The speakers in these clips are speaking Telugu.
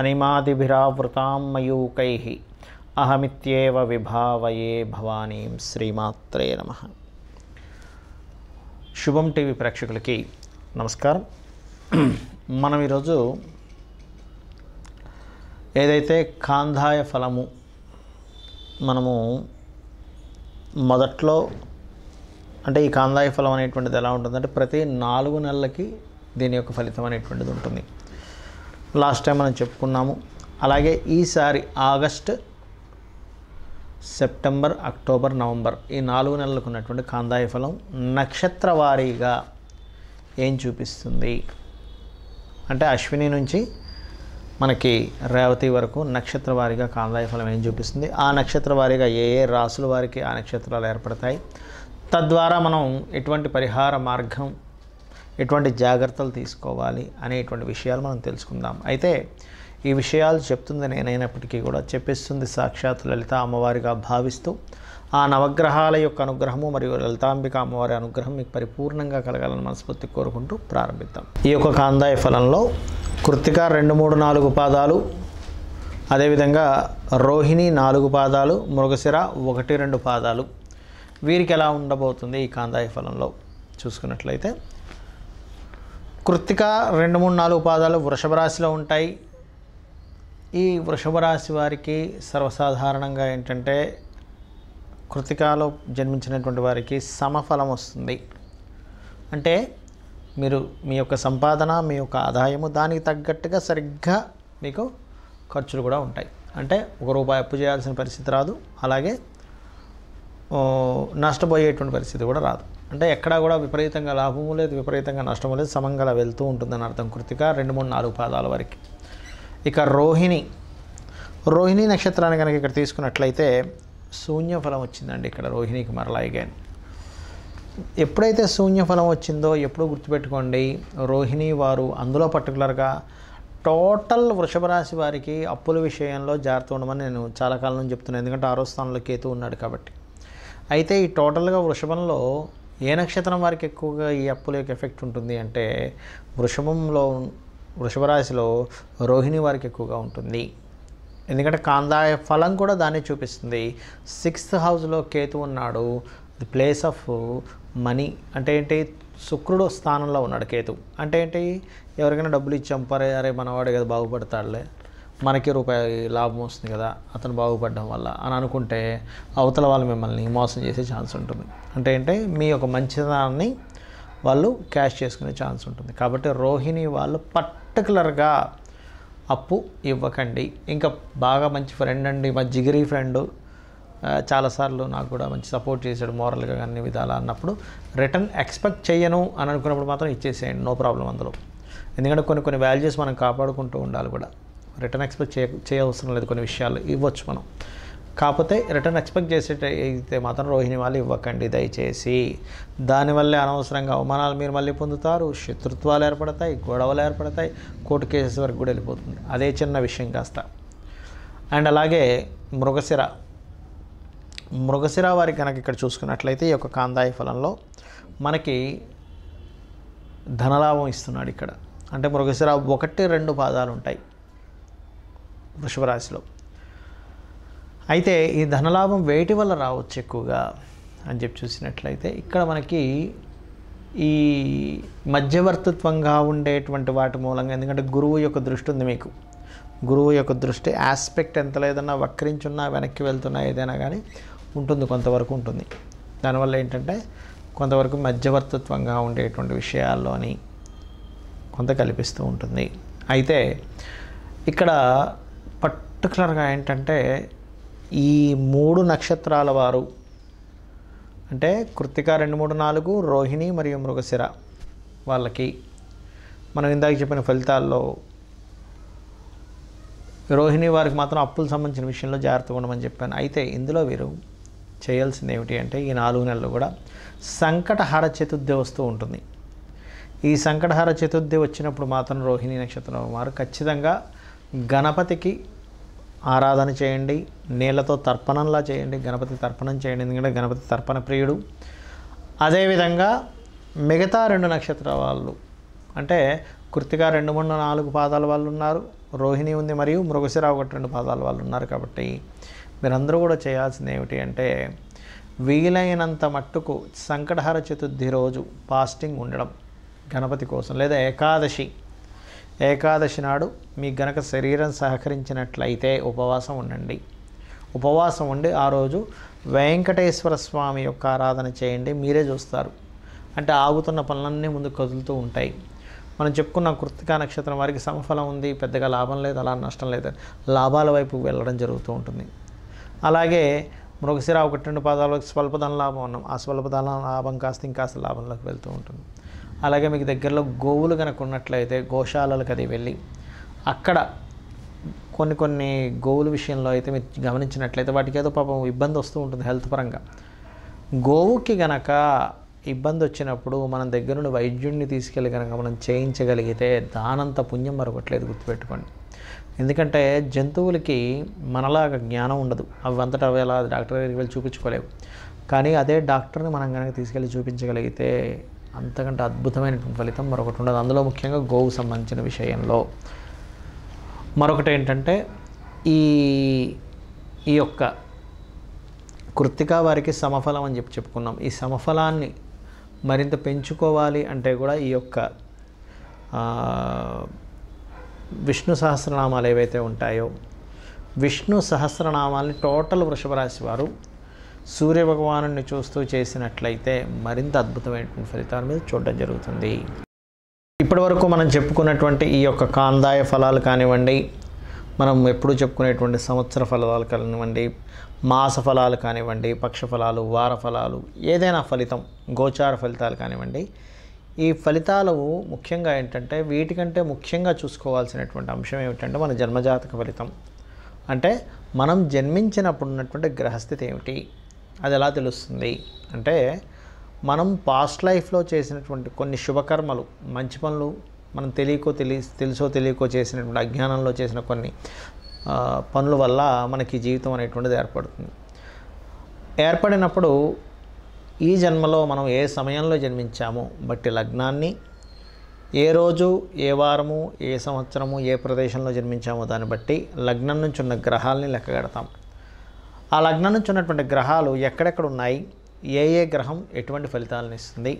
అనిమాదిభిరావృతాం మయూకై అహమిత్యేవ విభావయే భవానీ శ్రీమాత్రే నమ శుభం టీవీ ప్రేక్షకులకి నమస్కారం మనం ఈరోజు ఏదైతే కాంధాయ ఫలము మనము మొదట్లో అంటే ఈ కాందాయ ఫలం అనేటువంటిది ఎలా ఉంటుందంటే ప్రతి నాలుగు నెలలకి దీని యొక్క ఫలితం అనేటువంటిది ఉంటుంది లాస్ట్ టైం మనం చెప్పుకున్నాము అలాగే ఈసారి ఆగస్ట్ సెప్టెంబర్ అక్టోబర్ నవంబర్ ఈ నాలుగు నెలలకు ఉన్నటువంటి కాందాయ ఫలం నక్షత్ర వారీగా ఏం చూపిస్తుంది అంటే అశ్విని నుంచి మనకి రేవతి వరకు నక్షత్ర వారీగా కాందాయ ఫలం ఏం చూపిస్తుంది ఆ నక్షత్ర వారీగా ఏ ఏ రాసుల వారికి ఆ నక్షత్రాలు ఏర్పడతాయి తద్వారా మనం ఎటువంటి పరిహార మార్గం ఎటువంటి జాగ్రత్తలు తీసుకోవాలి అనేటువంటి విషయాలు మనం తెలుసుకుందాం అయితే ఈ విషయాలు చెప్తుంది నేనైనప్పటికీ కూడా చెప్పిస్తుంది సాక్షాత్ లలిత అమ్మవారిగా భావిస్తూ ఆ నవగ్రహాల యొక్క అనుగ్రహము మరియు లలితాంబిక అమ్మవారి అనుగ్రహం మీకు పరిపూర్ణంగా కలగాలని మనస్ఫూర్తి కోరుకుంటూ ప్రారంభిద్దాం ఈ యొక్క కాందాయ ఫలంలో కృతిక రెండు మూడు నాలుగు పాదాలు అదేవిధంగా రోహిణి నాలుగు పాదాలు మృగశిర ఒకటి రెండు పాదాలు వీరికి ఎలా ఉండబోతుంది ఈ కాందాయ ఫలంలో చూసుకున్నట్లయితే కృత్తిక రెండు మూడు నాలుగు పాదాలు వృషభ రాశిలో ఉంటాయి ఈ వృషభ రాశి వారికి సర్వసాధారణంగా ఏంటంటే కృతికాలో జన్మించినటువంటి వారికి సమఫలం వస్తుంది అంటే మీరు మీ యొక్క సంపాదన మీ యొక్క ఆదాయము దానికి తగ్గట్టుగా సరిగ్గా మీకు ఖర్చులు కూడా ఉంటాయి అంటే ఒక రూపాయి అప్పు చేయాల్సిన పరిస్థితి రాదు అలాగే నష్టపోయేటువంటి పరిస్థితి కూడా రాదు అంటే ఎక్కడా కూడా విపరీతంగా లాభము లేదు విపరీతంగా నష్టము లేదు సమంగా వెళ్తూ ఉంటుందని అర్థం కృతిక రెండు మూడు నాలుగు పాదాల వరకు ఇక రోహిణి రోహిణి నక్షత్రాన్ని కనుక ఇక్కడ తీసుకున్నట్లయితే శూన్య ఫలం వచ్చిందండి ఇక్కడ రోహిణికి మరలా అయ్యాను ఎప్పుడైతే శూన్య ఫలం వచ్చిందో ఎప్పుడు గుర్తుపెట్టుకోండి రోహిణి వారు అందులో పర్టికులర్గా టోటల్ వృషభ రాశి వారికి అప్పుల విషయంలో జాగ్రత్త ఉండమని నేను చాలా కాలం చెప్తున్నాను ఎందుకంటే ఆరో స్థానంలో కేతు ఉన్నాడు కాబట్టి అయితే ఈ టోటల్గా వృషభంలో ఏ నక్షత్రం వారికి ఎక్కువగా ఈ అప్పుల యొక్క ఎఫెక్ట్ ఉంటుంది అంటే వృషభంలో వృషభ రాశిలో రోహిణి వారికి ఎక్కువగా ఉంటుంది ఎందుకంటే కాందాయ ఫలం కూడా దాన్ని చూపిస్తుంది సిక్స్త్ హౌస్లో కేతు ఉన్నాడు ది ప్లేస్ ఆఫ్ మనీ అంటే ఏంటి శుక్రుడు స్థానంలో ఉన్నాడు కేతు అంటే ఏంటి ఎవరికైనా డబ్బులు ఇచ్చాం పరే అరే మనవాడే కదా బాగుపడతాడులే మనకే రూపాయి లాభం వస్తుంది కదా అతను బాగుపడడం వల్ల అని అనుకుంటే అవతల వాళ్ళు మిమ్మల్ని మోసం చేసే ఛాన్స్ ఉంటుంది అంటే ఏంటంటే మీ యొక్క మంచిదాన్ని వాళ్ళు క్యాష్ చేసుకునే ఛాన్స్ ఉంటుంది కాబట్టి రోహిణి వాళ్ళు పర్టికులర్గా అప్పు ఇవ్వకండి ఇంకా బాగా మంచి ఫ్రెండ్ అండి మా జిగిరి ఫ్రెండు చాలాసార్లు నాకు కూడా మంచి సపోర్ట్ చేశాడు మోరల్గా అన్ని విధాలా అన్నప్పుడు రిటర్న్ ఎక్స్పెక్ట్ చేయను అని అనుకున్నప్పుడు మాత్రం ఇచ్చేసేయండి నో ప్రాబ్లం అందులో ఎందుకంటే కొన్ని కొన్ని వాల్యూస్ మనం కాపాడుకుంటూ ఉండాలి కూడా రిటర్న్ ఎక్స్పెక్ట్ చేయ చేయవసరం లేదు కొన్ని విషయాలు ఇవ్వచ్చు మనం కాకపోతే రిటర్న్ ఎక్స్పెక్ట్ చేసేటైతే మాత్రం రోహిణి వాళ్ళు ఇవ్వకండి దయచేసి దానివల్లే అనవసరంగా అవమానాలు మీరు మళ్ళీ పొందుతారు శత్రుత్వాలు ఏర్పడతాయి గొడవలు ఏర్పడతాయి కోర్టు కేసెస్ వరకు కూడా వెళ్ళిపోతుంది అదే చిన్న విషయం కాస్త అండ్ అలాగే మృగశిర మృగశిర వారి కనుక ఇక్కడ చూసుకున్నట్లయితే ఈ యొక్క కాందాయ ఫలంలో మనకి ధనలాభం ఇస్తున్నాడు ఇక్కడ అంటే మృగశిర ఒకటి రెండు పాదాలు ఉంటాయి వృషభరాశిలో అయితే ఈ ధనలాభం వేటి వల్ల రావచ్చు ఎక్కువగా అని చెప్పి చూసినట్లయితే ఇక్కడ మనకి ఈ మధ్యవర్తిత్వంగా ఉండేటువంటి వాటి మూలంగా ఎందుకంటే గురువు యొక్క దృష్టి ఉంది మీకు గురువు యొక్క దృష్టి ఆస్పెక్ట్ ఎంత లేదన్నా వక్రించున్నా వెనక్కి వెళ్తున్నా ఏదైనా కానీ ఉంటుంది కొంతవరకు ఉంటుంది దానివల్ల ఏంటంటే కొంతవరకు మధ్యవర్తిత్వంగా ఉండేటువంటి విషయాల్లోని కొంత కల్పిస్తూ ఉంటుంది అయితే ఇక్కడ పర్టికులర్గా ఏంటంటే ఈ మూడు నక్షత్రాల వారు అంటే కృతిక రెండు మూడు నాలుగు రోహిణి మరియు మృగశిర వాళ్ళకి మనం ఇందాక చెప్పిన ఫలితాల్లో రోహిణి వారికి మాత్రం అప్పులు సంబంధించిన విషయంలో జాగ్రత్తగా ఉండమని చెప్పాను అయితే ఇందులో వీరు చేయాల్సింది ఏమిటి అంటే ఈ నాలుగు నెలలు కూడా సంకటహార చతుర్థి వస్తూ ఉంటుంది ఈ సంకటహార చతుర్థి వచ్చినప్పుడు మాత్రం రోహిణి నక్షత్రం వారు ఖచ్చితంగా గణపతికి ఆరాధన చేయండి నీళ్ళతో తర్పణంలా చేయండి గణపతి తర్పణం చేయండి ఎందుకంటే గణపతి తర్పణ ప్రియుడు అదేవిధంగా మిగతా రెండు నక్షత్ర వాళ్ళు అంటే కృతిక రెండు మూడు నాలుగు పాదాల వాళ్ళు ఉన్నారు రోహిణి ఉంది మరియు మృగశిర ఒకటి రెండు పాదాల వాళ్ళు ఉన్నారు కాబట్టి మీరందరూ కూడా చేయాల్సింది ఏమిటి అంటే వీలైనంత మట్టుకు సంకటహర చతుర్థి రోజు ఫాస్టింగ్ ఉండడం గణపతి కోసం లేదా ఏకాదశి ఏకాదశి నాడు మీకు గనక శరీరం సహకరించినట్లయితే ఉపవాసం ఉండండి ఉపవాసం ఉండి ఆ రోజు వెంకటేశ్వర స్వామి యొక్క ఆరాధన చేయండి మీరే చూస్తారు అంటే ఆగుతున్న పనులన్నీ ముందు కదులుతూ ఉంటాయి మనం చెప్పుకున్న కృతికా నక్షత్రం వారికి సమఫలం ఉంది పెద్దగా లాభం లేదు అలా నష్టం లేదు లాభాల వైపు వెళ్ళడం జరుగుతూ ఉంటుంది అలాగే మృగశిర ఒకటి రెండు పాదాలకు స్వల్పధన లాభం ఉన్నాం ఆ స్వల్పధన లాభం కాస్త ఇంకాస్త లాభంలోకి వెళ్తూ ఉంటుంది అలాగే మీకు దగ్గరలో గోవులు కనుక ఉన్నట్లయితే గోశాలలకు అది వెళ్ళి అక్కడ కొన్ని కొన్ని గోవుల విషయంలో అయితే మీరు గమనించినట్లయితే వాటికి ఏదో పాపం ఇబ్బంది వస్తూ ఉంటుంది హెల్త్ పరంగా గోవుకి గనక ఇబ్బంది వచ్చినప్పుడు మనం దగ్గర నుండి వైద్యుడిని తీసుకెళ్ళి కనుక మనం చేయించగలిగితే దానంత పుణ్యం మరొకట్లేదు గుర్తుపెట్టుకోండి ఎందుకంటే జంతువులకి మనలాగా జ్ఞానం ఉండదు అవి అంతటా అవి ఎలా డాక్టర్ దగ్గరికి వెళ్ళి చూపించుకోలేవు కానీ అదే డాక్టర్ని మనం కనుక తీసుకెళ్ళి చూపించగలిగితే అంతకంటే అద్భుతమైనటువంటి ఫలితం మరొకటి ఉండదు అందులో ముఖ్యంగా గోవు సంబంధించిన విషయంలో మరొకటి ఏంటంటే ఈ ఈ యొక్క కృతిక వారికి సమఫలం అని చెప్పి చెప్పుకున్నాం ఈ సమఫలాన్ని మరింత పెంచుకోవాలి అంటే కూడా ఈ యొక్క విష్ణు సహస్రనామాలు ఏవైతే ఉంటాయో విష్ణు సహస్రనామాలని టోటల్ వృషభరాశి వారు సూర్యభగవాను చూస్తూ చేసినట్లయితే మరింత అద్భుతమైనటువంటి ఫలితాల మీద చూడడం జరుగుతుంది ఇప్పటివరకు మనం చెప్పుకున్నటువంటి ఈ యొక్క కాందాయ ఫలాలు కానివ్వండి మనం ఎప్పుడూ చెప్పుకునేటువంటి సంవత్సర ఫలాలు కానివ్వండి మాస ఫలాలు కానివ్వండి పక్ష ఫలాలు వార ఫలాలు ఏదైనా ఫలితం గోచార ఫలితాలు కానివ్వండి ఈ ఫలితాలు ముఖ్యంగా ఏంటంటే వీటికంటే ముఖ్యంగా చూసుకోవాల్సినటువంటి అంశం ఏమిటంటే మన జన్మజాతక ఫలితం అంటే మనం జన్మించినప్పుడు ఉన్నటువంటి గ్రహస్థితి ఏమిటి అది ఎలా తెలుస్తుంది అంటే మనం పాస్ట్ లైఫ్లో చేసినటువంటి కొన్ని శుభకర్మలు మంచి పనులు మనం తెలియకో తెలి తెలుసో తెలియకో చేసినటువంటి అజ్ఞానంలో చేసిన కొన్ని పనుల వల్ల మనకి జీవితం అనేటువంటిది ఏర్పడుతుంది ఏర్పడినప్పుడు ఈ జన్మలో మనం ఏ సమయంలో జన్మించామో బట్టి లగ్నాన్ని ఏ రోజు ఏ వారము ఏ సంవత్సరము ఏ ప్రదేశంలో జన్మించామో దాన్ని బట్టి లగ్నం నుంచి ఉన్న గ్రహాలని లెక్కగడతాం ఆ లగ్నం నుంచి ఉన్నటువంటి గ్రహాలు ఎక్కడెక్కడ ఉన్నాయి ఏ ఏ గ్రహం ఎటువంటి ఫలితాలను ఇస్తుంది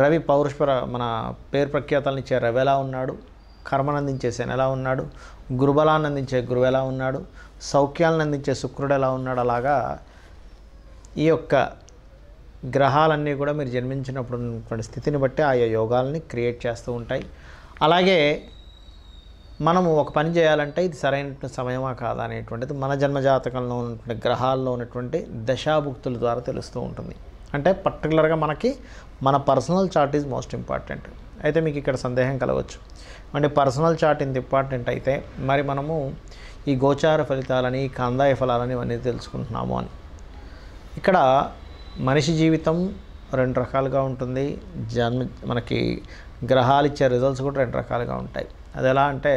రవి పౌరుష మన పేరు ప్రఖ్యాతాలను ఇచ్చే రవి ఎలా ఉన్నాడు కర్మను అందించే శని ఎలా ఉన్నాడు గురుబలాన్ని అందించే గురువు ఎలా ఉన్నాడు సౌఖ్యాలను అందించే శుక్రుడు ఎలా ఉన్నాడు అలాగా ఈ యొక్క గ్రహాలన్నీ కూడా మీరు జన్మించినప్పుడు స్థితిని బట్టి ఆయా యోగాలని క్రియేట్ చేస్తూ ఉంటాయి అలాగే మనము ఒక పని చేయాలంటే ఇది సరైన సమయమా కాదా అనేటువంటిది మన జన్మజాతకంలో ఉన్నటువంటి గ్రహాల్లో ఉన్నటువంటి దశాభుక్తుల ద్వారా తెలుస్తూ ఉంటుంది అంటే పర్టికులర్గా మనకి మన personal chart is most important అయితే మీకు ఇక్కడ సందేహం కలవచ్చు అంటే పర్సనల్ చార్ట్ ఇంత ఇంపార్టెంట్ అయితే మరి మనము ఈ గోచార ఫలితాలని ఈ కందాయ ఫలాలని ఇవన్నీ తెలుసుకుంటున్నాము అని ఇక్కడ మనిషి జీవితం రెండు రకాలుగా ఉంటుంది జన్మ మనకి గ్రహాలు ఇచ్చే రిజల్ట్స్ కూడా రెండు రకాలుగా ఉంటాయి అది ఎలా అంటే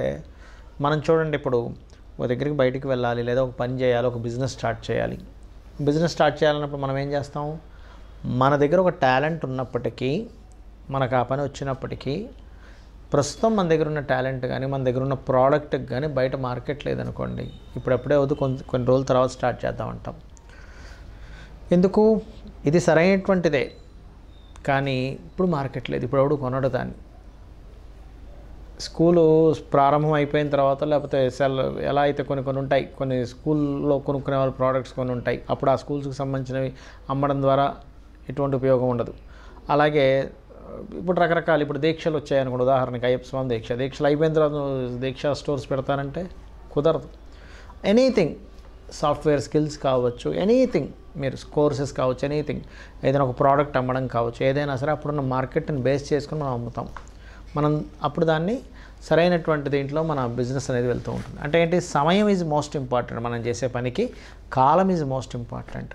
మనం చూడండి ఇప్పుడు ఒక దగ్గరికి బయటికి వెళ్ళాలి లేదా ఒక పని చేయాలి ఒక బిజినెస్ స్టార్ట్ చేయాలి బిజినెస్ స్టార్ట్ చేయాలన్నప్పుడు మనం ఏం చేస్తాం మన దగ్గర ఒక టాలెంట్ ఉన్నప్పటికీ మనకు ఆ పని వచ్చినప్పటికీ ప్రస్తుతం మన దగ్గర ఉన్న టాలెంట్ కానీ మన దగ్గర ఉన్న ప్రోడక్ట్ కానీ బయట మార్కెట్ లేదనుకోండి ఇప్పుడప్పుడే వద్దు కొన్ని కొన్ని రోజుల తర్వాత స్టార్ట్ చేద్దాం అంటాం ఎందుకు ఇది సరైనటువంటిదే కానీ ఇప్పుడు మార్కెట్ లేదు ఇప్పుడు ఎవడు కొనడు దాన్ని స్కూలు ప్రారంభం అయిపోయిన తర్వాత లేకపోతే సెల్ ఎలా అయితే కొన్ని కొన్ని ఉంటాయి కొన్ని స్కూల్లో కొనుక్కునే వాళ్ళ ప్రోడక్ట్స్ కొన్ని ఉంటాయి అప్పుడు ఆ స్కూల్స్కి సంబంధించినవి అమ్మడం ద్వారా ఎటువంటి ఉపయోగం ఉండదు అలాగే ఇప్పుడు రకరకాలు ఇప్పుడు దీక్షలు వచ్చాయనుకోండి ఉదాహరణకి అయ్యప్ప స్వామి దీక్ష దీక్షలు అయిపోయిన తర్వాత దీక్ష స్టోర్స్ పెడతానంటే కుదరదు ఎనీథింగ్ సాఫ్ట్వేర్ స్కిల్స్ కావచ్చు ఎనీథింగ్ మీరు కోర్సెస్ కావచ్చు ఎనీథింగ్ ఏదైనా ఒక ప్రోడక్ట్ అమ్మడం కావచ్చు ఏదైనా సరే అప్పుడున్న మార్కెట్ని బేస్ చేసుకుని మనం అమ్ముతాం మనం అప్పుడు దాన్ని సరైనటువంటి దీంట్లో మన బిజినెస్ అనేది వెళ్తూ ఉంటుంది అంటే ఏంటి సమయం ఈజ్ మోస్ట్ ఇంపార్టెంట్ మనం చేసే పనికి కాలం ఈజ్ మోస్ట్ ఇంపార్టెంట్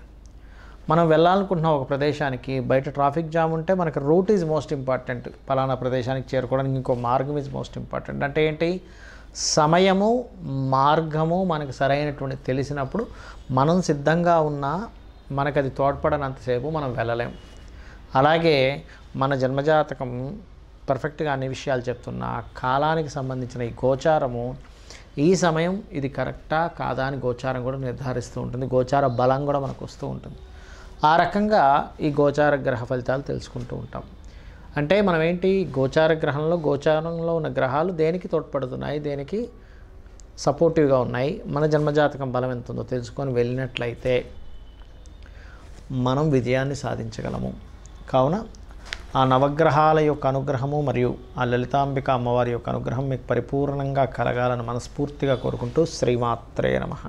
మనం వెళ్ళాలనుకుంటున్న ఒక ప్రదేశానికి బయట ట్రాఫిక్ జామ్ ఉంటే మనకు రూట్ ఈజ్ మోస్ట్ ఇంపార్టెంట్ పలానా ప్రదేశానికి చేరుకోవడానికి ఇంకో మార్గం ఈజ్ మోస్ట్ ఇంపార్టెంట్ అంటే ఏంటి సమయము మార్గము మనకు సరైనటువంటి తెలిసినప్పుడు మనం సిద్ధంగా ఉన్న మనకు అది తోడ్పడనంతసేపు మనం వెళ్ళలేం అలాగే మన జన్మజాతకం పర్ఫెక్ట్గా అన్ని విషయాలు చెప్తున్నా కాలానికి సంబంధించిన ఈ గోచారము ఈ సమయం ఇది కరెక్టా కాదా అని గోచారం కూడా నిర్ధారిస్తూ ఉంటుంది గోచార బలం కూడా మనకు వస్తూ ఉంటుంది ఆ రకంగా ఈ గోచార గ్రహ ఫలితాలు తెలుసుకుంటూ ఉంటాం అంటే మనం ఏంటి గోచార గ్రహంలో గోచారంలో ఉన్న గ్రహాలు దేనికి తోడ్పడుతున్నాయి దేనికి సపోర్టివ్గా ఉన్నాయి మన జన్మజాతకం బలం ఎంత ఉందో తెలుసుకొని వెళ్ళినట్లయితే మనం విజయాన్ని సాధించగలము కావున ఆ నవగ్రహాల యొక్క అనుగ్రహము మరియు ఆ లలితాంబిక అమ్మవారి యొక్క అనుగ్రహం మీకు పరిపూర్ణంగా కలగాలని మనస్ఫూర్తిగా కోరుకుంటూ శ్రీమాత్రే నమ